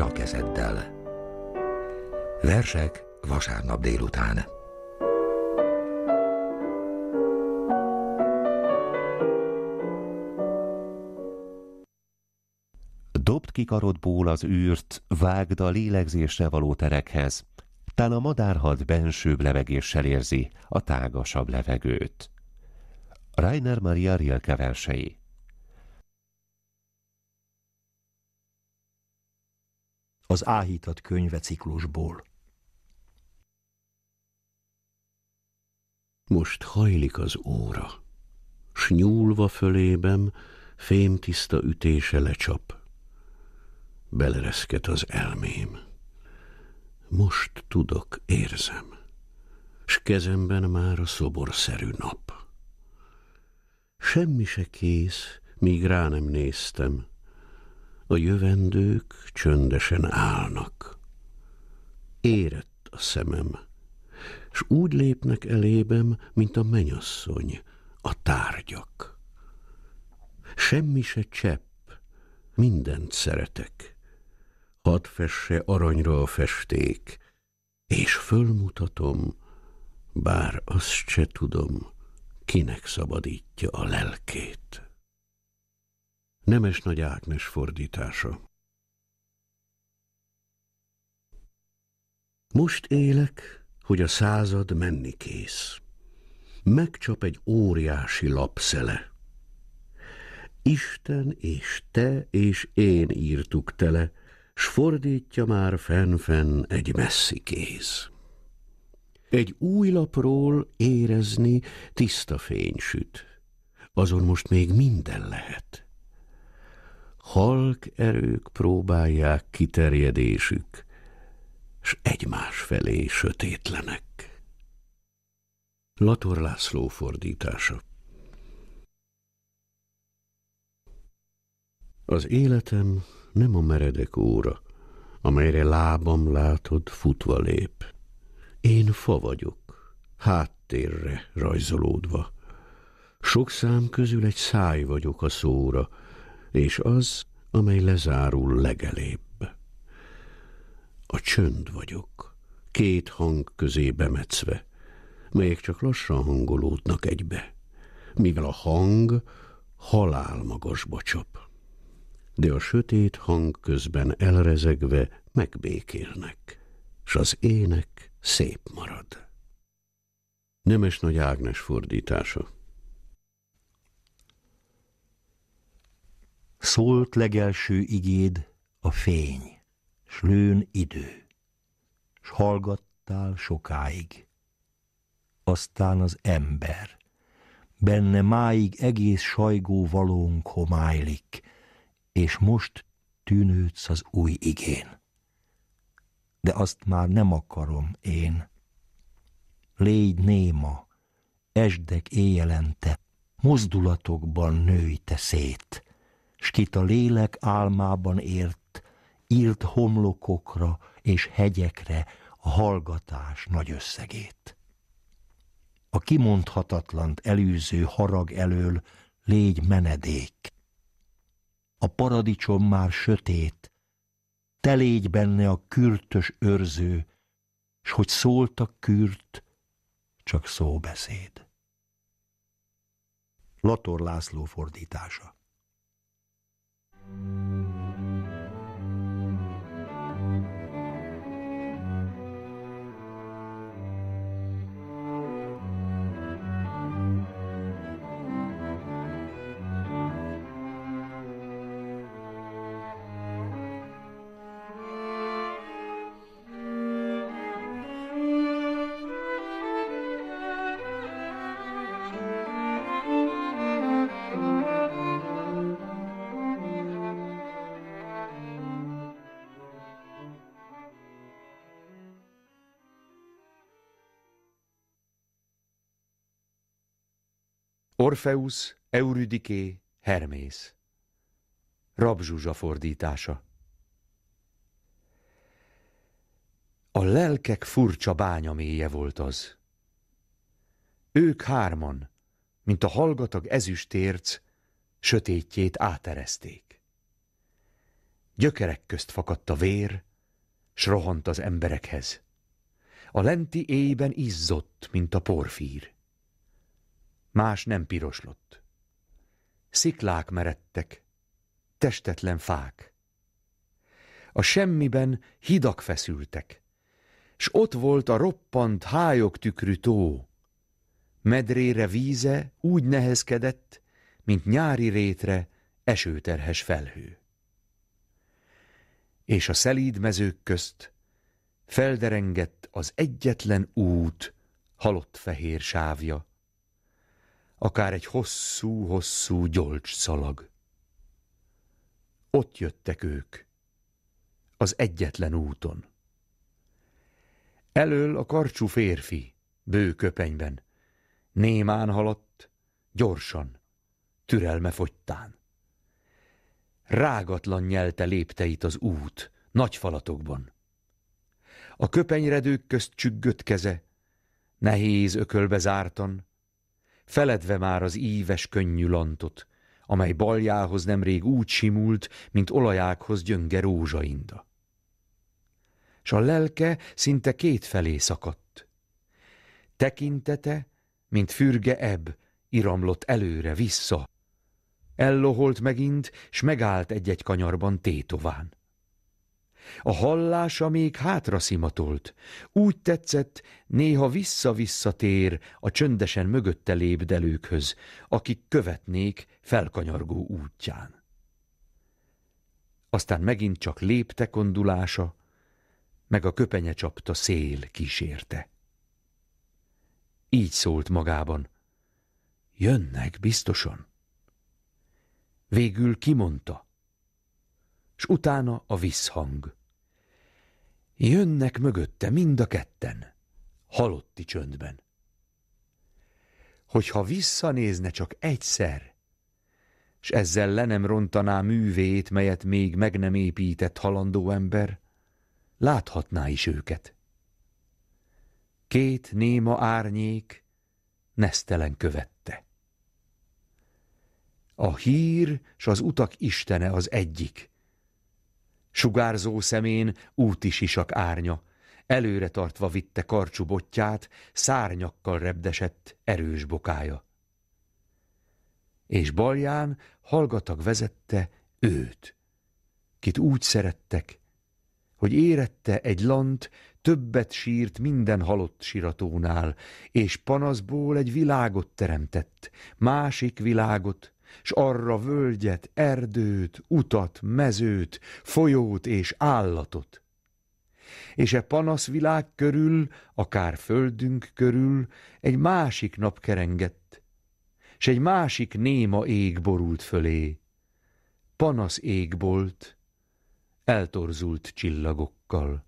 újra kezeddel. Versek vasárnap délután. Dobd ki karodból az űrt, vágd a lélegzésre való terekhez. Tán a madárhad bensőbb levegéssel érzi a tágasabb levegőt. Rainer Maria Rilke versei az Áhítat könyve ciklusból. Most hajlik az óra, s nyúlva fölébem fémtiszta ütése lecsap. Belereszket az elmém. Most tudok, érzem, s kezemben már a szoborszerű nap. Semmi se kész, míg rá nem néztem, a jövendők csöndesen állnak. Érett a szemem, s úgy lépnek elébem, mint a menyasszony, a tárgyak. Semmi se csepp, mindent szeretek. Hadd fesse aranyra a festék, és fölmutatom, bár azt se tudom, kinek szabadítja a lelkét. Nemes Nagy Ágnes fordítása Most élek, hogy a század menni kész. Megcsap egy óriási lapszele. Isten és te és én írtuk tele, s fordítja már fenn egy messzi kéz. Egy új lapról érezni tiszta fény süt, azon most még minden lehet halk erők próbálják kiterjedésük, s egymás felé sötétlenek. Lator László fordítása Az életem nem a meredek óra, amelyre lábam látod, futva lép. Én fa vagyok, háttérre rajzolódva. Sok szám közül egy száj vagyok a szóra, és az, amely lezárul legelébb. A csönd vagyok, két hang közé bemetszve, melyek csak lassan hangolódnak egybe, mivel a hang halál magasba csap. De a sötét hang közben elrezegve megbékélnek, s az ének szép marad. Nemes Nagy Ágnes fordítása Szólt legelső igéd, a fény, s lőn idő, s hallgattál sokáig. Aztán az ember, benne máig egész sajgó valónk homálylik, és most tűnődsz az új igén. De azt már nem akarom én. Légy néma, esdek éjjelente, mozdulatokban nőj te szét s kit a lélek álmában ért, írt homlokokra és hegyekre a hallgatás nagy összegét. A kimondhatatlant elűző harag elől légy menedék. A paradicsom már sötét, te légy benne a kürtös őrző, s hogy szólt a kürt, csak szóbeszéd. Lator László fordítása Música Orfeusz, Euridiké, Hermész. Rabzsuzsa fordítása. A lelkek furcsa bánya mélye volt az. Ők hárman, mint a hallgatag ezüstérc, sötétjét áterezték. Gyökerek közt fakadt a vér, s rohant az emberekhez. A lenti éjben izzott, mint a porfír. Más nem piroslott. Sziklák meredtek, testetlen fák. A semmiben hidak feszültek, s ott volt a roppant hályok tükrű tó. Medrére víze úgy nehezkedett, mint nyári rétre esőterhes felhő. És a szelíd mezők közt felderengett az egyetlen út halott fehér sávja, akár egy hosszú-hosszú gyolcs szalag. Ott jöttek ők, az egyetlen úton. Elől a karcsú férfi, bő köpenyben, némán haladt, gyorsan, türelme fogytán. Rágatlan nyelte lépteit az út, nagy falatokban. A köpenyredők közt csüggött keze, nehéz ökölbe zártan, feledve már az íves könnyű lantot, amely baljához nemrég úgy simult, mint olajákhoz gyönge rózsainda. S a lelke szinte kétfelé szakadt. Tekintete, mint fürge ebb, iramlott előre-vissza. Elloholt megint, s megállt egy-egy kanyarban tétován. A hallása még hátra szimatolt. Úgy tetszett, néha vissza-vissza tér a csöndesen mögötte lépdelőkhöz, akik követnék felkanyargó útján. Aztán megint csak lépte kondulása, meg a köpenye csapta szél kísérte. Így szólt magában. Jönnek biztosan. Végül kimondta, s utána a visszhang. Jönnek mögötte mind a ketten, halotti csöndben. Hogyha visszanézne csak egyszer, s ezzel le nem rontaná művét, melyet még meg nem épített halandó ember, láthatná is őket. Két néma árnyék nesztelen követte. A hír s az utak istene az egyik, Sugárzó szemén úti sisak árnya, előre tartva vitte karcsú botját, szárnyakkal repdesett erős bokája. És balján hallgatag vezette őt, kit úgy szerettek, hogy érette egy lant, többet sírt minden halott siratónál, és panaszból egy világot teremtett, másik világot, s arra völgyet, erdőt, utat, mezőt, folyót és állatot. És e panaszvilág körül, akár földünk körül, egy másik nap kerengett, s egy másik néma ég borult fölé. Panasz égbolt, eltorzult csillagokkal.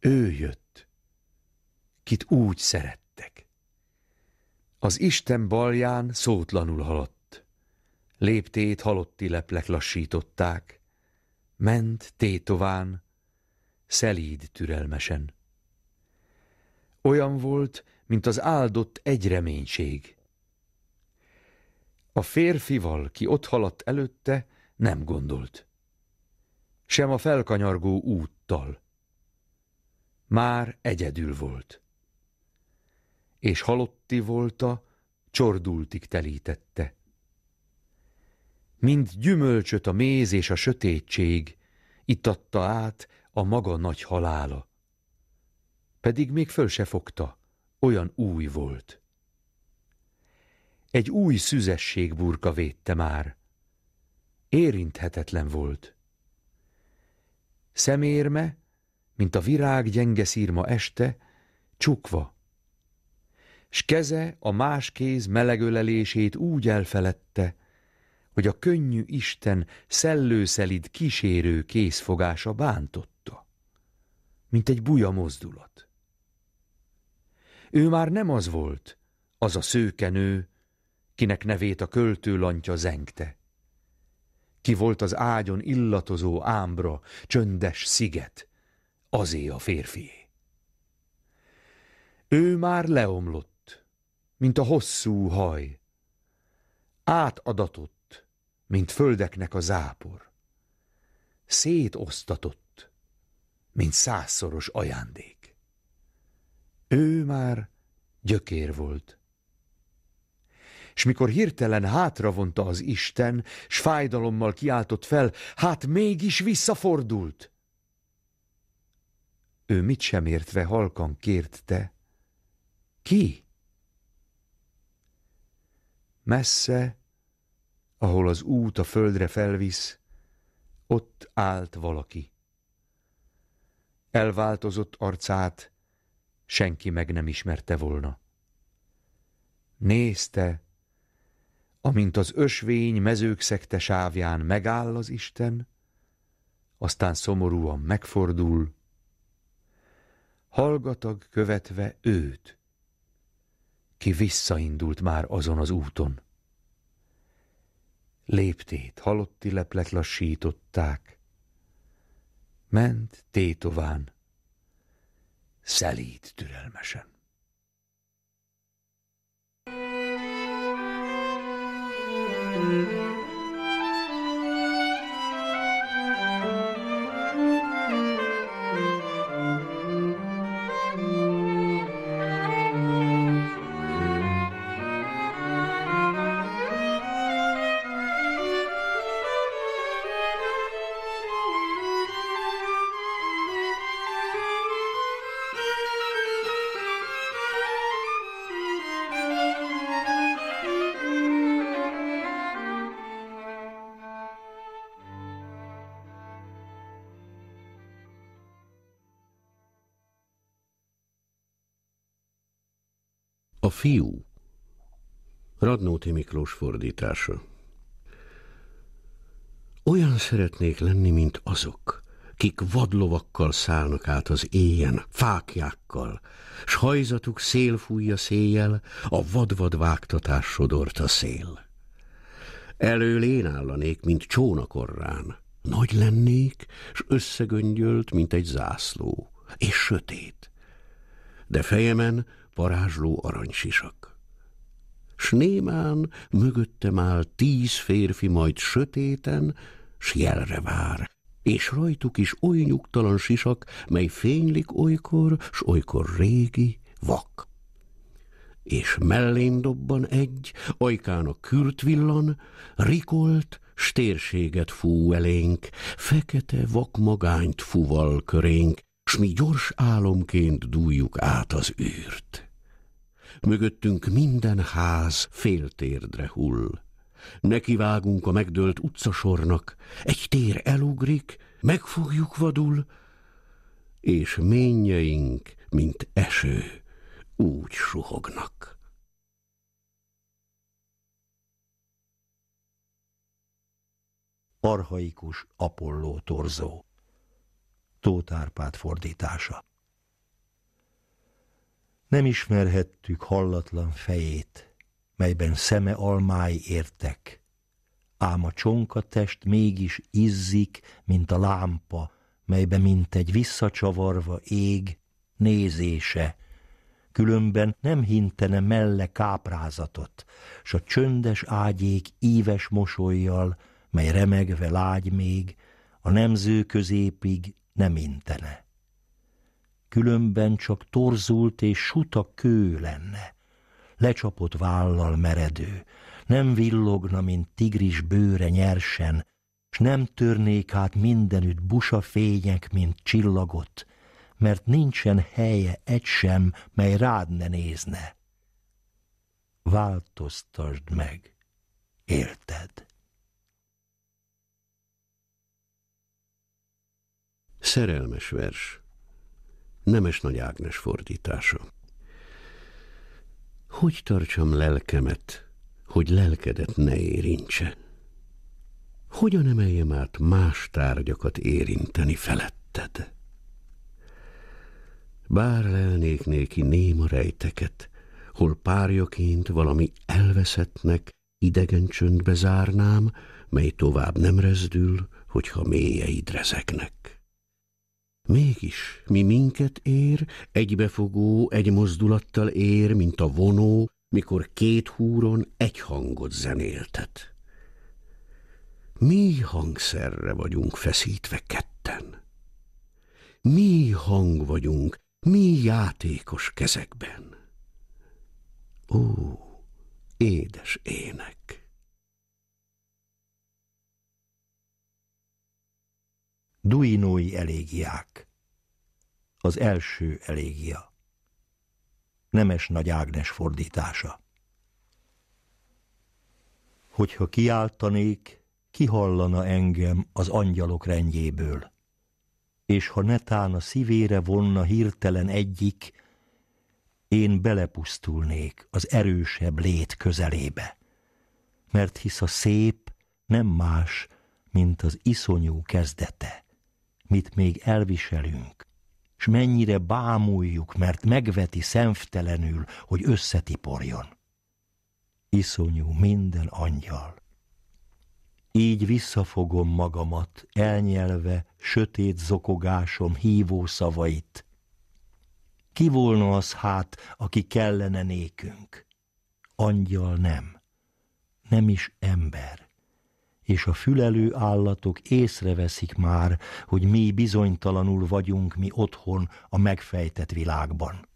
Ő jött, kit úgy szeret. Az Isten balján szótlanul haladt. Léptét halotti leplek lassították. Ment tétován, szelíd türelmesen. Olyan volt, mint az áldott egy reménység. A férfival, ki ott haladt előtte, nem gondolt. Sem a felkanyargó úttal. Már egyedül volt és halotti volta, csordultig telítette. Mind gyümölcsöt a méz és a sötétség, itatta át a maga nagy halála. Pedig még föl se fogta, olyan új volt. Egy új szüzesség burka védte már. Érinthetetlen volt. Szemérme, mint a virág gyenge szírma este, csukva, s keze a más kéz melegölelését úgy elfeledte, hogy a könnyű Isten szellőszelid kísérő készfogása bántotta, mint egy buja mozdulat. Ő már nem az volt, az a szőkenő, kinek nevét a költő lantja zengte. Ki volt az ágyon illatozó ámbra, csöndes sziget, azé a férfié. Ő már leomlott, mint a hosszú haj. Átadatott, mint földeknek a zápor. Szétosztatott, mint százszoros ajándék. Ő már gyökér volt. És mikor hirtelen hátravonta az Isten, s fájdalommal kiáltott fel, hát mégis visszafordult. Ő mit sem értve halkan kérte, ki? Messze, ahol az út a földre felvisz, ott állt valaki. Elváltozott arcát senki meg nem ismerte volna. Nézte, amint az ösvény mezők szekte sávján megáll az Isten, aztán szomorúan megfordul, hallgatag követve őt – ki visszaindult már azon az úton. Léptét halotti leplek lassították. Ment tétován, szelíd türelmesen. A fiú. Radnóti Miklós fordítása. Olyan szeretnék lenni, mint azok, kik vadlovakkal szállnak át az éjjel, fákjákkal, s hajzatuk szél fújja széjjel, a vadvad vágtatás sodort a szél. Elől én állanék, mint csónakorrán, nagy lennék, s összegöngyölt, mint egy zászló, és sötét. De fejemen varázsló aranysisak. S némán mögöttem áll tíz férfi, majd sötéten, s jelre vár, és rajtuk is oly nyugtalan sisak, mely fénylik olykor, s olykor régi, vak. És mellén dobban egy, ajkán a kürt villan, rikolt, stérséget fú elénk, fekete vakmagányt fuval körénk, s mi gyors álomként dúljuk át az űrt. Mögöttünk minden ház féltérdre hull. Nekivágunk a megdőlt utcasornak, egy tér elugrik, megfogjuk vadul, és ményeink, mint eső, úgy suhognak. Arhaikus Apolló torzó Tóth Árpád fordítása nem ismerhettük hallatlan fejét, melyben szeme almái értek. Ám a csonka test mégis izzik, mint a lámpa, melybe mint egy visszacsavarva ég nézése. Különben nem hintene melle káprázatot, s a csöndes ágyék íves mosolyjal, mely remegve lágy még, a nemző középig nem intene különben csak torzult és suta kő lenne, lecsapott vállal meredő, nem villogna, mint tigris bőre nyersen, s nem törnék át mindenütt busa fények, mint csillagot, mert nincsen helye egy sem, mely rád ne nézne. Változtasd meg, élted. Szerelmes vers Nemes Nagy Ágnes fordítása. Hogy tartsam lelkemet, hogy lelkedet ne érintse? Hogyan emeljem át más tárgyakat érinteni feletted? Bár lelnék néki néma rejteket, hol párjaként valami elveszettnek, idegen csöndbe zárnám, mely tovább nem rezdül, hogyha mélyeid rezeknek. Mégis, mi minket ér, egybefogó, egy mozdulattal ér, mint a vonó, mikor két húron egy hangot zenéltet. Mi hangszerre vagyunk feszítve ketten? Mi hang vagyunk, mi játékos kezekben? Ó, édes ének! Duinói elégiák. Az első elégia. Nemes Nagy Ágnes fordítása. Hogyha kiáltanék, kihallana engem az angyalok rendjéből, és ha netán a szívére vonna hirtelen egyik, én belepusztulnék az erősebb lét közelébe, mert hisz a szép nem más, mint az iszonyú kezdete mit még elviselünk, s mennyire bámuljuk, mert megveti szemtelenül, hogy összetiporjon. Iszonyú minden angyal. Így visszafogom magamat, elnyelve sötét zokogásom hívó szavait. Ki volna az hát, aki kellene nékünk? Angyal nem, nem is ember és a fülelő állatok észreveszik már, hogy mi bizonytalanul vagyunk mi otthon a megfejtett világban.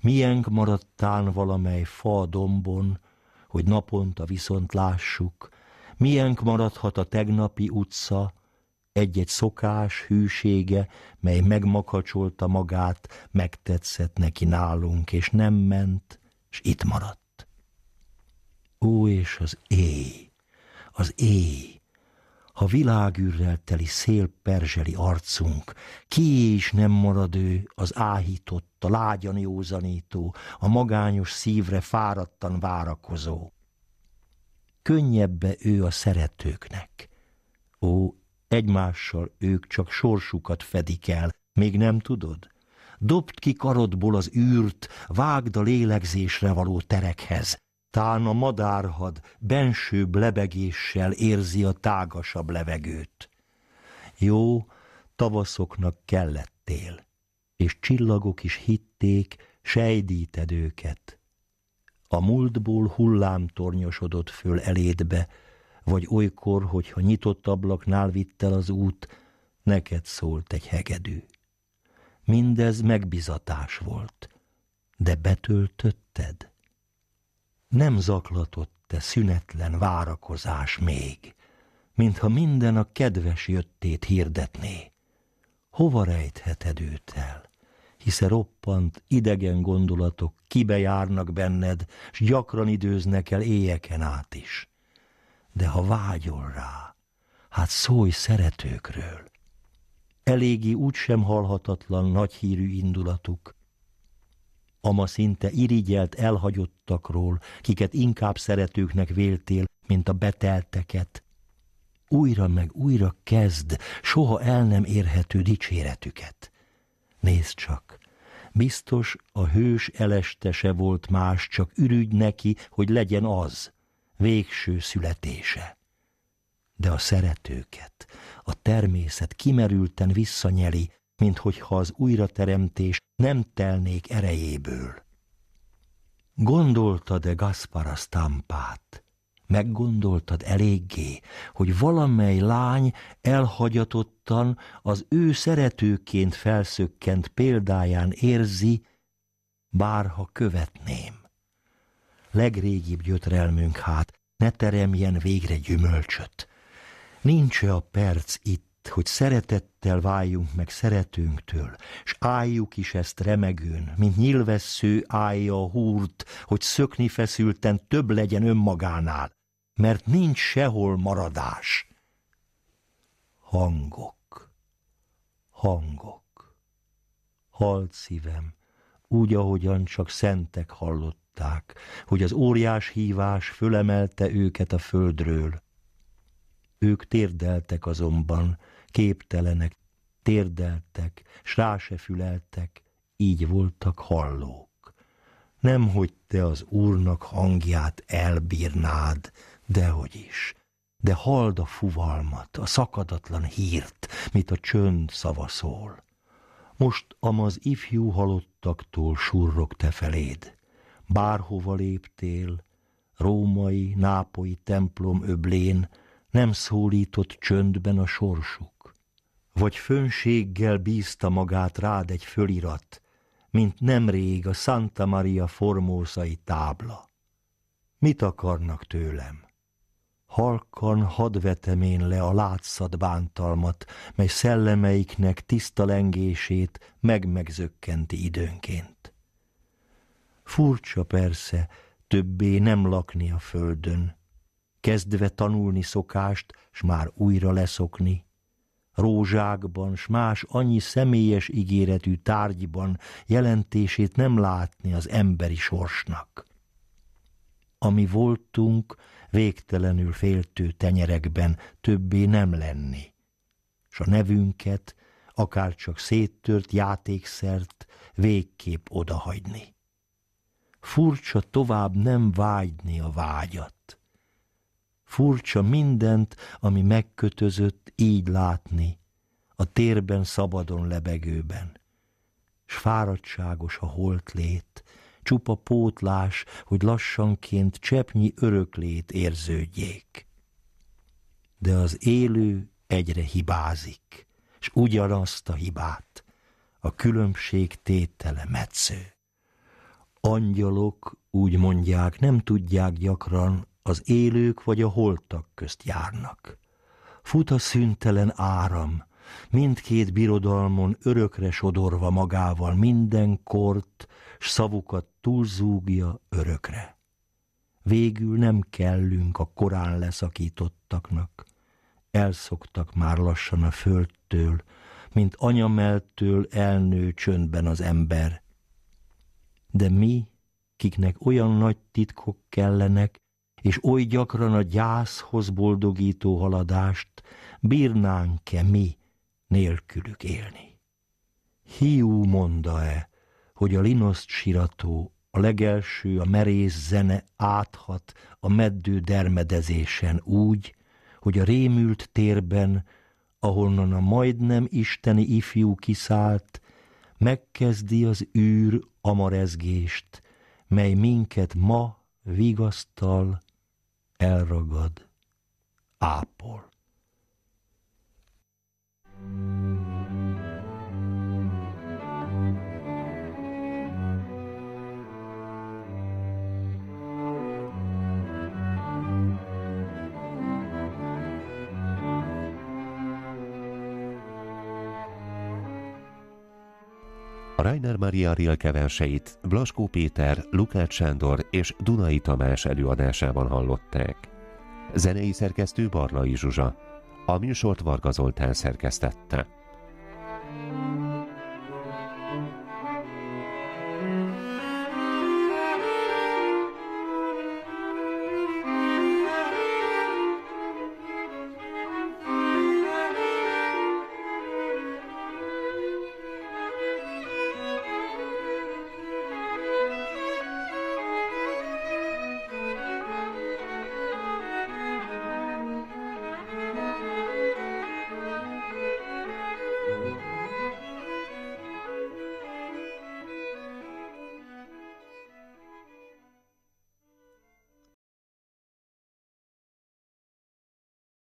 Miénk maradtán valamely fa dombon, hogy naponta viszont lássuk, miénk maradhat a tegnapi utca, egy-egy szokás, hűsége, mely megmakacsolta magát, megtetszett neki nálunk, és nem ment, és itt maradt. Ó, és az éj! az éj. Ha világűrrel teli szél perzseli arcunk, ki is nem marad ő, az áhított, a lágyan józanító, a magányos szívre fáradtan várakozó. Könnyebbe ő a szeretőknek. Ó, egymással ők csak sorsukat fedik el, még nem tudod? Dobd ki karodból az űrt, vágd a lélegzésre való terekhez, Tán a madárhad bensőbb lebegéssel érzi a tágasabb levegőt. Jó, tavaszoknak kellettél, és csillagok is hitték, sejdíted őket. A múltból hullám tornyosodott föl elédbe, vagy olykor, hogyha nyitott ablaknál vitt el az út, neked szólt egy hegedű. Mindez megbizatás volt, de betöltötted? nem zaklatott te szünetlen várakozás még, mintha minden a kedves jöttét hirdetné. Hova rejtheted őt el? Hisze roppant, idegen gondolatok kibejárnak benned, s gyakran időznek el éjeken át is. De ha vágyol rá, hát szólj szeretőkről. Elégi úgysem halhatatlan hírű indulatuk, ama szinte irigyelt elhagyottakról, kiket inkább szeretőknek véltél, mint a betelteket. Újra meg újra kezd, soha el nem érhető dicséretüket. Nézd csak! Biztos a hős se volt más, csak ürügy neki, hogy legyen az, végső születése. De a szeretőket, a természet kimerülten visszanyeli, mint az újrateremtés nem telnék erejéből. Gondoltad-e Gaspara Stampát? Meggondoltad eléggé, hogy valamely lány elhagyatottan az ő szeretőként felszökkent példáján érzi, bárha követném. Legrégibb gyötrelmünk hát, ne teremjen végre gyümölcsöt. Nincs -e a perc itt, hogy szeretettel váljunk meg szeretőnktől, s álljuk is ezt remegőn, mint nyilvessző állja a húrt, hogy szökni feszülten több legyen önmagánál, mert nincs sehol maradás. Hangok, hangok, halt szívem, úgy, ahogyan csak szentek hallották, hogy az óriás hívás fölemelte őket a földről. Ők térdeltek azonban, képtelenek, térdeltek, rá se füleltek, így voltak hallók. Nem, hogy te az úrnak hangját elbírnád, dehogy is, de hald a fuvalmat, a szakadatlan hírt, mit a csönd szava szól. Most amaz ifjú halottaktól surrok te feléd. Bárhova léptél, római, nápoi templom öblén, nem szólított csöndben a sorsuk vagy fönséggel bízta magát rád egy fölirat, mint nemrég a Santa Maria formószai tábla. Mit akarnak tőlem? Halkan hadvetem én le a látszat bántalmat, mely szellemeiknek tiszta lengését megmegzökkenti időnként. Furcsa persze, többé nem lakni a földön, kezdve tanulni szokást, s már újra leszokni, rózsákban, s más annyi személyes ígéretű tárgyban jelentését nem látni az emberi sorsnak. Ami voltunk, végtelenül féltő tenyerekben többé nem lenni, s a nevünket, csak széttört játékszert végképp odahagyni. Furcsa tovább nem vágyni a vágyat, furcsa mindent, ami megkötözött, így látni, a térben szabadon lebegőben. S fáradtságos a holt lét, csupa pótlás, hogy lassanként cseppnyi öröklét érződjék. De az élő egyre hibázik, s ugyanazt a hibát, a különbség tétele metsző. Angyalok, úgy mondják, nem tudják gyakran, az élők vagy a holtak közt járnak. Fut a szüntelen áram, mindkét birodalmon örökre sodorva magával minden kort, s szavukat túlzúgja örökre. Végül nem kellünk a korán leszakítottaknak. Elszoktak már lassan a földtől, mint anyameltől elnő csöndben az ember. De mi, kiknek olyan nagy titkok kellenek, és oly gyakran a gyászhoz boldogító haladást bírnánk-e mi nélkülük élni? Hiú mondta e hogy a linoszt sirató, a legelső, a merész zene áthat a meddő dermedezésen úgy, hogy a rémült térben, ahonnan a majdnem isteni ifjú kiszállt, megkezdi az űr amarezgést, mely minket ma vigasztal elragad, ápol. thank you Rainer Maria Rilke verseit Blaskó Péter, Lukács Sándor és Dunai Tamás előadásában hallották. Zenei szerkesztő Barlai Zsuzsa. A műsort Varga Zoltán szerkesztette.